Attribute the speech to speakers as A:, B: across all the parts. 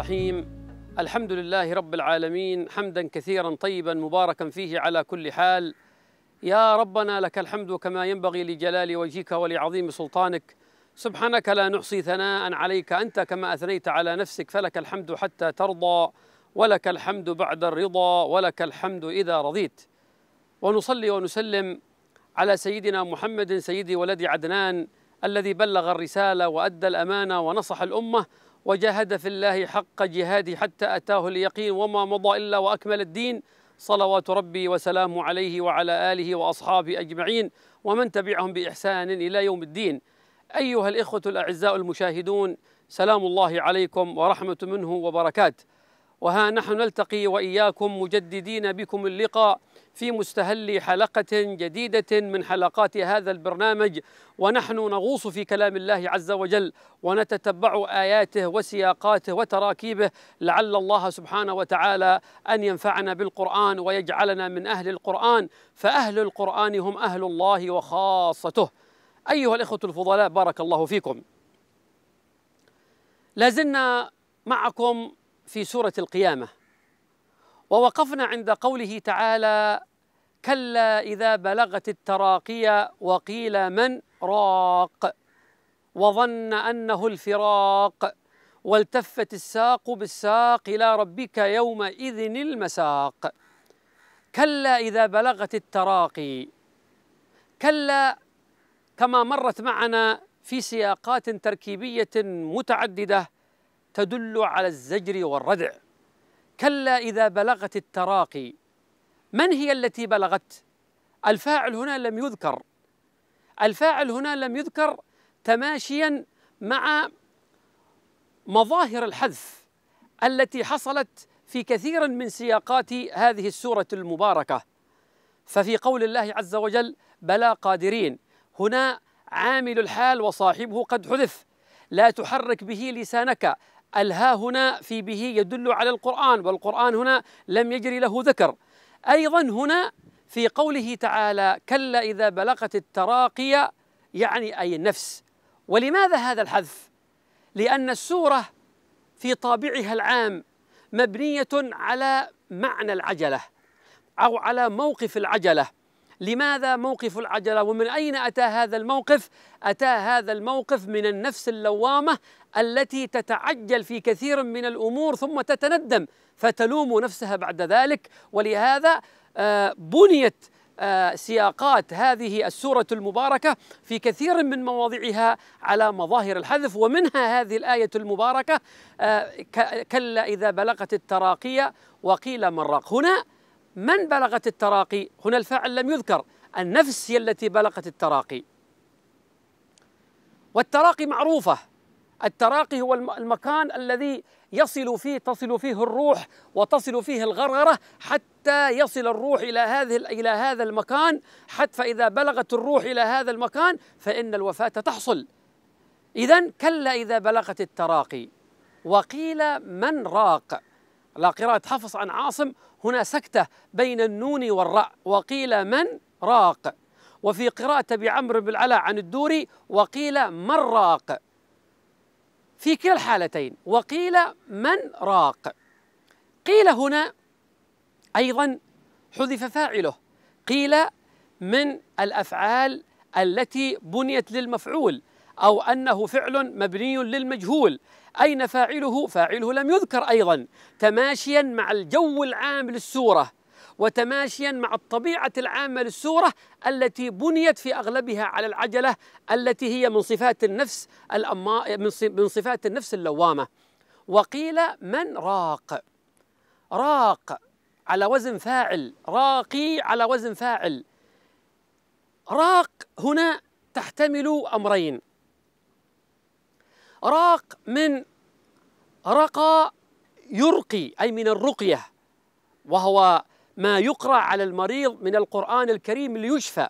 A: الرحيم الحمد لله رب العالمين حمدا كثيرا طيبا مباركا فيه على كل حال يا ربنا لك الحمد كما ينبغي لجلال وجهك ولعظيم سلطانك سبحانك لا نحصي ثناء عليك انت كما اثنيت على نفسك فلك الحمد حتى ترضى ولك الحمد بعد الرضا ولك الحمد اذا رضيت ونصلي ونسلم على سيدنا محمد سيدي ولد عدنان الذي بلغ الرساله وادى الامانه ونصح الامه وجاهد في الله حق جهاده حتى أتاه اليقين وما مضى إلا وأكمل الدين صلوات ربي وسلامه عليه وعلى آله وأصحابه أجمعين ومن تبعهم بإحسان إلى يوم الدين أيها الإخوة الأعزاء المشاهدون سلام الله عليكم ورحمة منه وبركاته وها نحن نلتقي واياكم مجددين بكم اللقاء في مستهل حلقه جديده من حلقات هذا البرنامج ونحن نغوص في كلام الله عز وجل ونتتبع اياته وسياقاته وتراكيبه لعل الله سبحانه وتعالى ان ينفعنا بالقران ويجعلنا من اهل القران فاهل القران هم اهل الله وخاصته ايها الاخوه الفضلاء بارك الله فيكم لازلنا معكم في سورة القيامة ووقفنا عند قوله تعالى كلا إذا بلغت التراقي وقيل من راق وظن أنه الفراق والتفت الساق بالساق إلى ربك يومئذ المساق كلا إذا بلغت التراقي كلا كما مرت معنا في سياقات تركيبية متعددة تدل على الزجر والردع كلا إذا بلغت التراقي من هي التي بلغت؟ الفاعل هنا لم يذكر الفاعل هنا لم يذكر تماشيا مع مظاهر الحذف التي حصلت في كثير من سياقات هذه السورة المباركة ففي قول الله عز وجل بلى قادرين هنا عامل الحال وصاحبه قد حذف لا تحرك به لسانك الها هنا في به يدل على القرآن والقرآن هنا لم يجري له ذكر أيضا هنا في قوله تعالى كلا إذا بلغت التراقي يعني أي النفس ولماذا هذا الحذف؟ لأن السورة في طابعها العام مبنية على معنى العجلة أو على موقف العجلة لماذا موقف العجلة ومن أين أتى هذا الموقف؟ أتى هذا الموقف من النفس اللوامة التي تتعجل في كثير من الأمور ثم تتندم فتلوم نفسها بعد ذلك ولهذا آه، بنيت آه، سياقات هذه السورة المباركة في كثير من مواضعها على مظاهر الحذف ومنها هذه الآية المباركة آه، كلا إذا بلغت التراقية وقيل من راق هنا من بلغت التراقي هنا الفاعل لم يذكر النفس هي التي بلغت التراقي والتراقي معروفة التراقي هو المكان الذي يصل فيه تصل فيه الروح وتصل فيه الغرغرة حتى يصل الروح إلى هذه إلى هذا المكان حتى فإذا بلغت الروح إلى هذا المكان فإن الوفاة تحصل إذا كلا إذا بلغت التراقي وقيل من راق لا قراءة حفص عن عاصم هنا سكتة بين النون والراء وقيل من راق وفي قراءة بعمر بن العلاء عن الدوري وقيل من راق في كلا الحالتين وقيل من راق قيل هنا أيضا حذف فاعله قيل من الأفعال التي بنيت للمفعول أو أنه فعل مبني للمجهول أين فاعله؟ فاعله لم يذكر أيضا تماشيا مع الجو العام للسورة وتماشيا مع الطبيعة العامة للسورة التي بنيت في أغلبها على العجلة التي هي من صفات النفس الأما من صفات النفس اللوامة وقيل من راق راق على وزن فاعل راقي على وزن فاعل راق هنا تحتمل أمرين راق من رقى يرقي أي من الرقية وهو ما يقرأ على المريض من القرآن الكريم ليشفى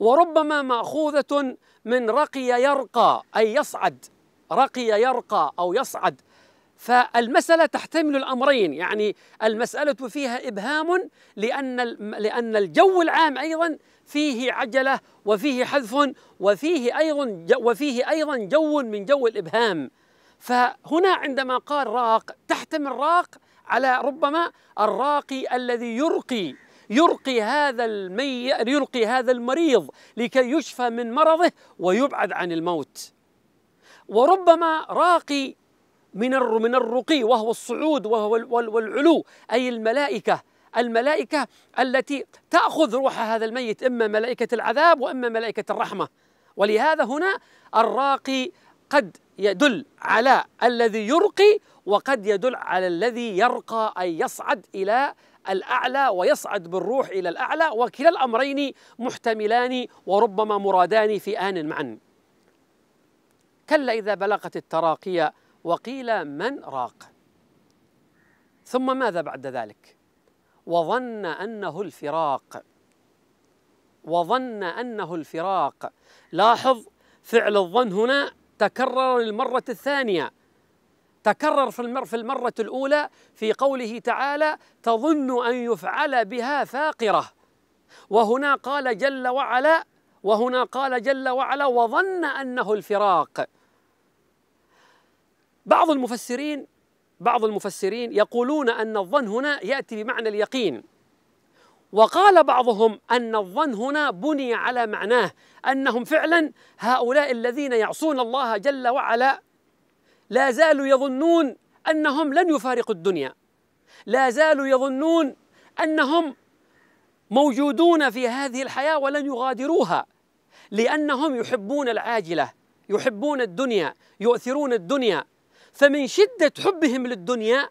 A: وربما مأخوذة من رقي يرقى أي يصعد رقي يرقى أو يصعد فالمسألة تحتمل الأمرين يعني المسألة فيها إبهام لأن لأن الجو العام أيضا فيه عجلة وفيه حذف وفيه أيضا وفيه أيضا جو من جو الإبهام فهنا عندما قال راق تحتمل راق على ربما الراقي الذي يرقي يرقي هذا المي يرقي هذا المريض لكي يشفى من مرضه ويبعد عن الموت وربما راقي من من الرقي وهو الصعود وهو والعلو اي الملائكه الملائكه التي تاخذ روح هذا الميت اما ملائكه العذاب واما ملائكه الرحمه ولهذا هنا الراقي قد يدل على الذي يرقي وقد يدل على الذي يرقى اي يصعد الى الاعلى ويصعد بالروح الى الاعلى وكلا الامرين محتملان وربما مرادان في ان معا كلا اذا بلغت التراقي وقيل من راق ثم ماذا بعد ذلك وظن انه الفراق وظن انه الفراق لاحظ فعل الظن هنا تكرر للمره الثانيه تكرر في المر في المرة الأولى في قوله تعالى تظن أن يفعل بها فاقرة وهنا قال جل وعلا وهنا قال جل وعلا وظن أنه الفراق بعض المفسرين بعض المفسرين يقولون أن الظن هنا يأتي بمعنى اليقين وقال بعضهم أن الظن هنا بني على معناه أنهم فعلا هؤلاء الذين يعصون الله جل وعلا لا زالوا يظنون أنهم لن يفارقوا الدنيا لا زالوا يظنون أنهم موجودون في هذه الحياة ولن يغادروها لأنهم يحبون العاجلة يحبون الدنيا يؤثرون الدنيا فمن شدة حبهم للدنيا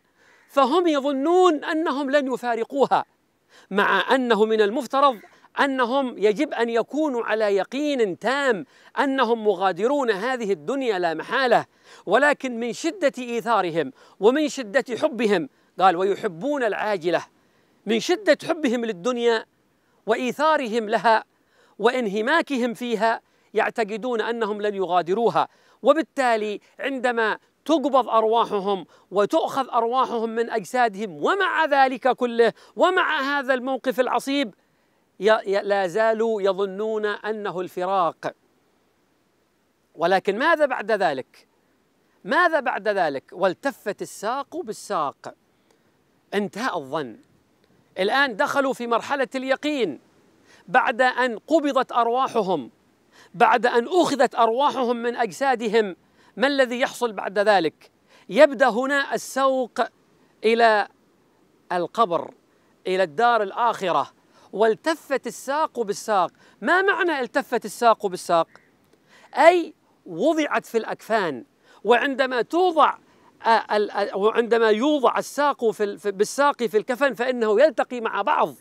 A: فهم يظنون أنهم لن يفارقوها مع أنه من المفترض أنهم يجب أن يكونوا على يقين تام أنهم مغادرون هذه الدنيا لا محالة ولكن من شدة إيثارهم ومن شدة حبهم قال ويحبون العاجلة من شدة حبهم للدنيا وإيثارهم لها وانهماكهم فيها يعتقدون أنهم لن يغادروها وبالتالي عندما تقبض ارواحهم وتؤخذ ارواحهم من اجسادهم ومع ذلك كله ومع هذا الموقف العصيب لا زالوا يظنون انه الفراق ولكن ماذا بعد ذلك ماذا بعد ذلك والتفت الساق بالساق انتهى الظن الان دخلوا في مرحله اليقين بعد ان قبضت ارواحهم بعد ان اخذت ارواحهم من اجسادهم ما الذي يحصل بعد ذلك يبدا هنا السوق الى القبر الى الدار الاخره والتفت الساق بالساق ما معنى التفت الساق بالساق اي وضعت في الاكفان وعندما توضع آه، آه، وعندما يوضع الساق في بالساق في الكفن فانه يلتقي مع بعض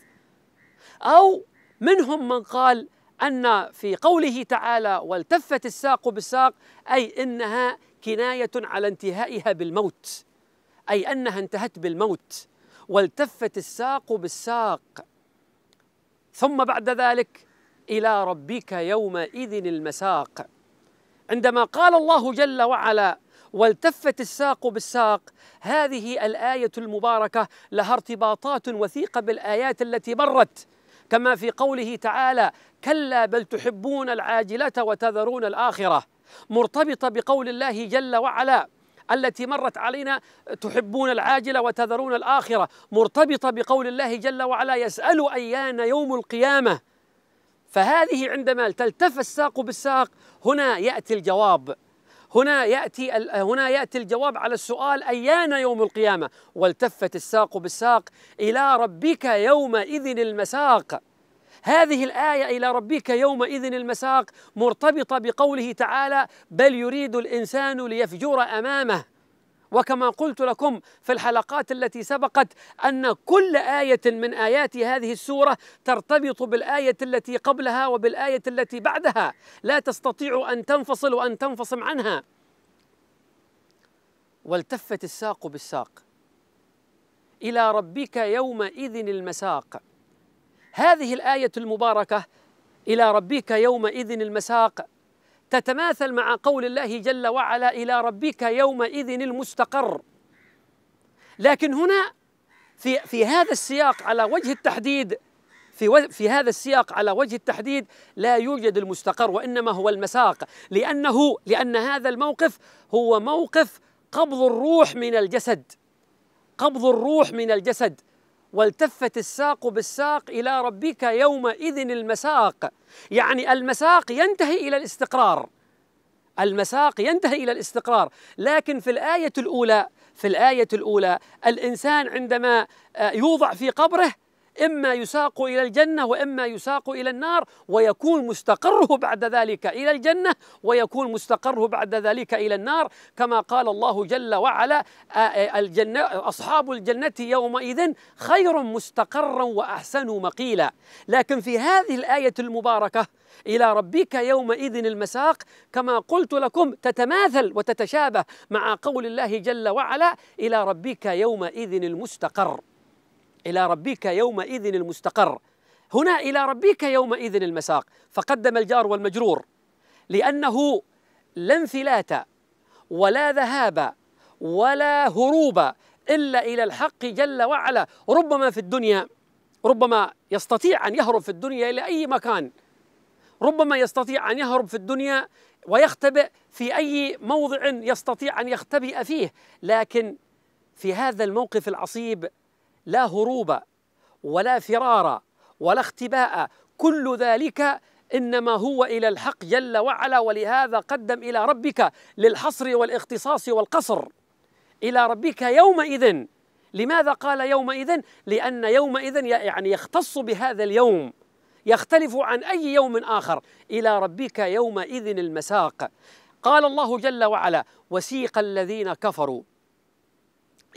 A: او منهم من قال أن في قوله تعالى والتفت الساق بالساق أي إنها كناية على انتهائها بالموت أي أنها انتهت بالموت والتفت الساق بالساق ثم بعد ذلك إلى ربك يومئذ المساق عندما قال الله جل وعلا والتفت الساق بالساق هذه الآية المباركة لها ارتباطات وثيقة بالآيات التي مرت كما في قوله تعالى كلا بل تحبون العاجله وتذرون الاخره مرتبطه بقول الله جل وعلا التي مرت علينا تحبون العاجله وتذرون الاخره مرتبطه بقول الله جل وعلا يسال ايان يوم القيامه فهذه عندما تلتف الساق بالساق هنا ياتي الجواب هنا يأتي هنا يأتي الجواب على السؤال أيان يوم القيامة والتفت الساق بالساق إلى ربك يومئذ المساق هذه الآية إلى ربك يومئذ المساق مرتبطة بقوله تعالى بل يريد الإنسان ليفجر أمامه وكما قلت لكم في الحلقات التي سبقت ان كل ايه من ايات هذه السوره ترتبط بالايه التي قبلها وبالايه التي بعدها لا تستطيع ان تنفصل وان تنفصم عنها والتفت الساق بالساق الى ربك يومئذ المساق هذه الايه المباركه الى ربك يومئذ المساق تتماثل مع قول الله جل وعلا الى ربك يومئذ المستقر لكن هنا في في هذا السياق على وجه التحديد في في هذا السياق على وجه التحديد لا يوجد المستقر وانما هو المساق لانه لان هذا الموقف هو موقف قبض الروح من الجسد قبض الروح من الجسد والتفت الساق بالساق الى ربك يومئذ المساق يعني المساق ينتهي الى الاستقرار المساق ينتهي الى الاستقرار لكن في الايه الاولى في الايه الاولى الانسان عندما آه، يوضع في قبره إما يساق إلى الجنة وإما يساق إلى النار ويكون مستقره بعد ذلك إلى الجنة ويكون مستقره بعد ذلك إلى النار كما قال الله جل وعلا الجنة أصحاب الجنة يومئذ خير مستقرا وأحسن مقيلا لكن في هذه الآية المباركة إلى ربك يومئذ المساق كما قلت لكم تتماثل وتتشابه مع قول الله جل وعلا إلى ربك يومئذ المستقر إلى ربك يومئذ المستقر هنا إلى ربك يومئذ المساق فقدم الجار والمجرور لأنه لا انفلات ولا ذهاب ولا هروب إلا إلى الحق جل وعلا ربما في الدنيا ربما يستطيع أن يهرب في الدنيا إلى أي مكان ربما يستطيع أن يهرب في الدنيا ويختبئ في أي موضع يستطيع أن يختبئ فيه لكن في هذا الموقف العصيب لا هروب ولا فرار ولا اختباء كل ذلك انما هو الى الحق جل وعلا ولهذا قدم الى ربك للحصر والاختصاص والقصر الى ربك يومئذ لماذا قال يومئذ لان يومئذ يعني يختص بهذا اليوم يختلف عن اي يوم اخر الى ربك يومئذ المساق قال الله جل وعلا وسيق الذين كفروا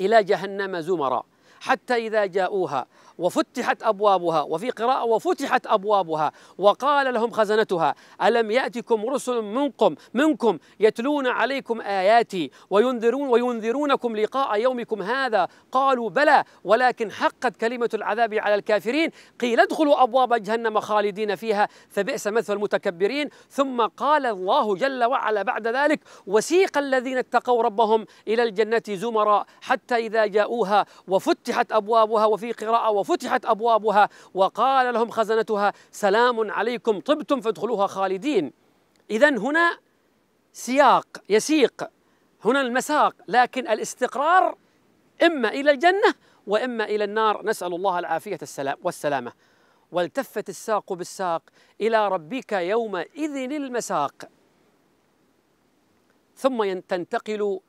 A: الى جهنم زمرًا حتى إذا جاءوها وفتحت أبوابها وفي قراءة وفتحت أبوابها وقال لهم خزنتها ألم يأتكم رسل منكم منكم يتلون عليكم آياتي وينذرون وينذرونكم لقاء يومكم هذا قالوا بلى ولكن حقت كلمة العذاب على الكافرين قيل ادخلوا أبواب جهنم خالدين فيها فبئس مثوى المتكبرين ثم قال الله جل وعلا بعد ذلك وسيق الذين اتقوا ربهم إلى الجنة زمرا حتى إذا جاءوها وفتحت أبوابها وفي قراءة وفتحت أبوابها وقال لهم خزنتها سلام عليكم طبتم فادخلوها خالدين إذا هنا سياق يسيق هنا المساق لكن الاستقرار إما إلى الجنة وإما إلى النار نسأل الله العافية السلام والسلامة والتفت الساق بالساق إلى ربك يومئذ المساق ثم تنتقل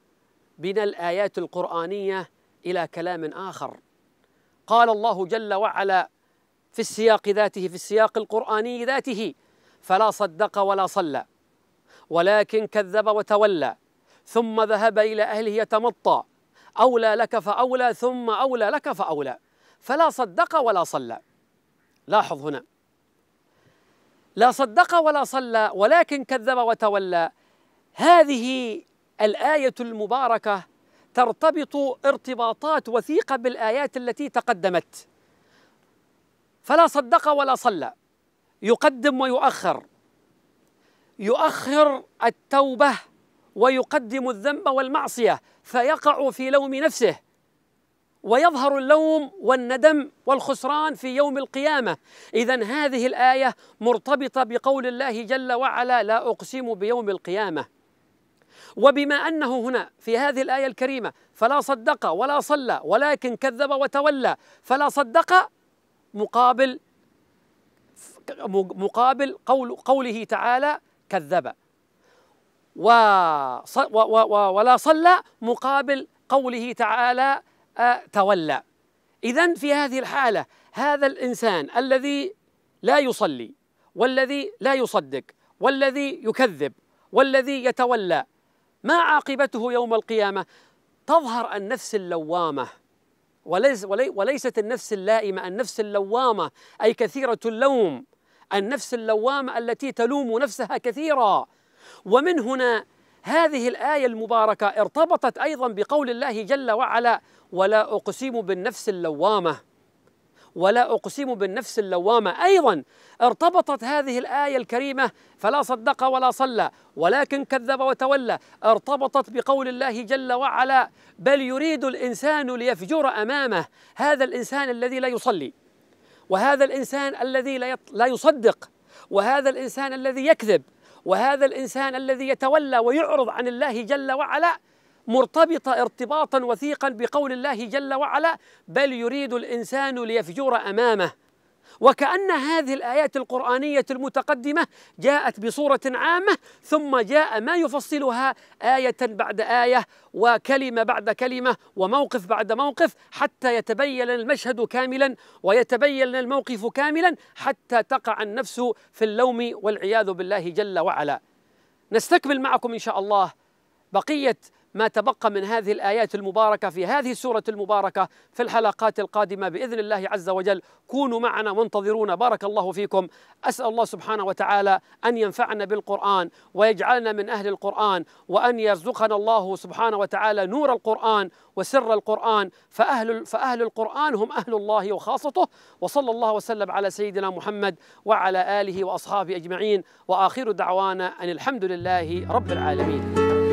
A: بنا الآيات القرآنية إلى كلام آخر قال الله جل وعلا في السياق ذاته في السياق القرآني ذاته فلا صدق ولا صلى ولكن كذب وتولى ثم ذهب إلى أهله يتمطى أولى لك فأولى ثم أولى لك فأولى فلا صدق ولا صلى لاحظ هنا لا صدق ولا صلى ولكن كذب وتولى هذه الآية المباركة ترتبط ارتباطات وثيقة بالآيات التي تقدمت فلا صدق ولا صلى يقدم ويؤخر يؤخر التوبة ويقدم الذنب والمعصية فيقع في لوم نفسه ويظهر اللوم والندم والخسران في يوم القيامة إذا هذه الآية مرتبطة بقول الله جل وعلا لا أقسم بيوم القيامة وبما أنه هنا في هذه الآية الكريمة فلا صدق ولا صلى ولكن كذب وتولى فلا صدق مقابل مقابل قول قوله تعالى كذب و ولا صلى مقابل قوله تعالى آه، تولى إذا في هذه الحالة هذا الإنسان الذي لا يصلي والذي لا يصدق والذي يكذب والذي يتولى ما عاقبته يوم القيامة تظهر النفس اللوامة وليس وليست النفس اللائمة النفس اللوامة أي كثيرة اللوم النفس اللوامة التي تلوم نفسها كثيرا ومن هنا هذه الآية المباركة ارتبطت أيضا بقول الله جل وعلا ولا أقسم بالنفس اللوامة ولا أقسم بالنفس اللوامة أيضا ارتبطت هذه الآية الكريمة فلا صدق ولا صلى ولكن كذب وتولى ارتبطت بقول الله جل وعلا بل يريد الإنسان ليفجر أمامه هذا الإنسان الذي لا يصلي وهذا الإنسان الذي لا يصدق وهذا الإنسان الذي يكذب وهذا الإنسان الذي يتولى ويعرض عن الله جل وعلا مرتبطة ارتباطا وثيقا بقول الله جل وعلا بل يريد الإنسان ليفجر أمامه وكأن هذه الآيات القرآنية المتقدمة جاءت بصورة عامة ثم جاء ما يفصلها آية بعد آية وكلمة بعد كلمة وموقف بعد موقف حتى يتبين المشهد كاملا ويتبين الموقف كاملا حتى تقع النفس في اللوم والعياذ بالله جل وعلا. نستكمل معكم إن شاء الله بقية ما تبقى من هذه الآيات المباركة في هذه السورة المباركة في الحلقات القادمة بإذن الله عز وجل كونوا معنا وانتظرونا بارك الله فيكم أسأل الله سبحانه وتعالى أن ينفعنا بالقرآن ويجعلنا من أهل القرآن وأن يرزقنا الله سبحانه وتعالى نور القرآن وسر القرآن فأهل, فأهل القرآن هم أهل الله وخاصته وصلى الله وسلم على سيدنا محمد وعلى آله وأصحابه أجمعين وآخر دعوانا أن الحمد لله رب العالمين